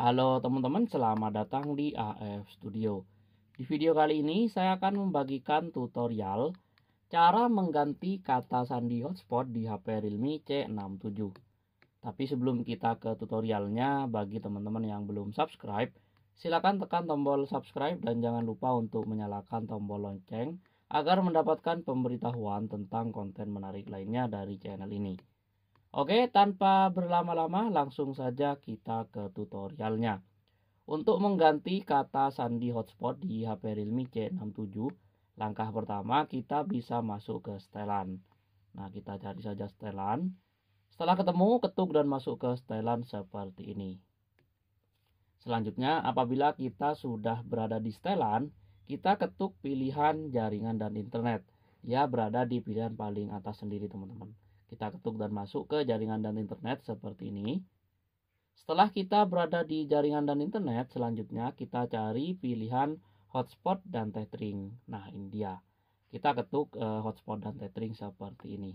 Halo teman-teman, selamat datang di AF Studio. Di video kali ini saya akan membagikan tutorial cara mengganti kata sandi hotspot di HP Realme C67. Tapi sebelum kita ke tutorialnya, bagi teman-teman yang belum subscribe, silakan tekan tombol subscribe dan jangan lupa untuk menyalakan tombol lonceng agar mendapatkan pemberitahuan tentang konten menarik lainnya dari channel ini. Oke, tanpa berlama-lama langsung saja kita ke tutorialnya. Untuk mengganti kata sandi hotspot di HP Realme C67, langkah pertama kita bisa masuk ke setelan. Nah, kita cari saja setelan. Setelah ketemu, ketuk dan masuk ke setelan seperti ini. Selanjutnya, apabila kita sudah berada di setelan, kita ketuk pilihan jaringan dan internet. Ya, berada di pilihan paling atas sendiri, teman-teman. Kita ketuk dan masuk ke jaringan dan internet seperti ini. Setelah kita berada di jaringan dan internet, selanjutnya kita cari pilihan hotspot dan tethering. Nah, ini dia. Kita ketuk e, hotspot dan tethering seperti ini.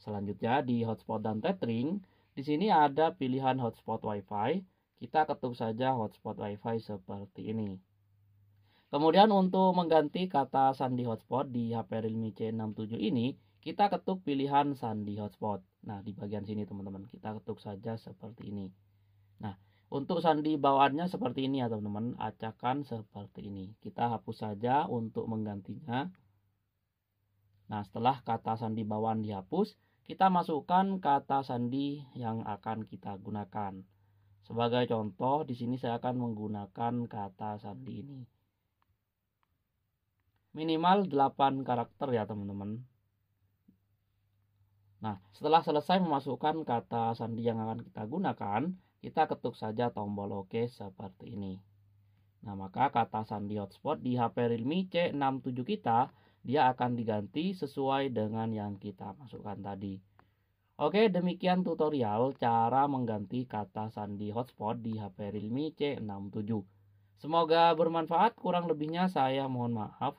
Selanjutnya di hotspot dan tethering, di sini ada pilihan hotspot WiFi. Kita ketuk saja hotspot WiFi seperti ini. Kemudian untuk mengganti kata sandi hotspot di HP Realme C67 ini, kita ketuk pilihan sandi hotspot. Nah, di bagian sini teman-teman, kita ketuk saja seperti ini. Nah, untuk sandi bawaannya seperti ini ya teman-teman, acakan seperti ini. Kita hapus saja untuk menggantinya. Nah, setelah kata sandi bawaan dihapus, kita masukkan kata sandi yang akan kita gunakan. Sebagai contoh, di sini saya akan menggunakan kata sandi ini minimal 8 karakter ya teman-teman nah setelah selesai memasukkan kata sandi yang akan kita gunakan kita ketuk saja tombol OK seperti ini nah maka kata sandi hotspot di HP Realme C67 kita dia akan diganti sesuai dengan yang kita masukkan tadi Oke demikian tutorial cara mengganti kata sandi hotspot di HP Realme C67 Semoga bermanfaat kurang lebihnya saya mohon maaf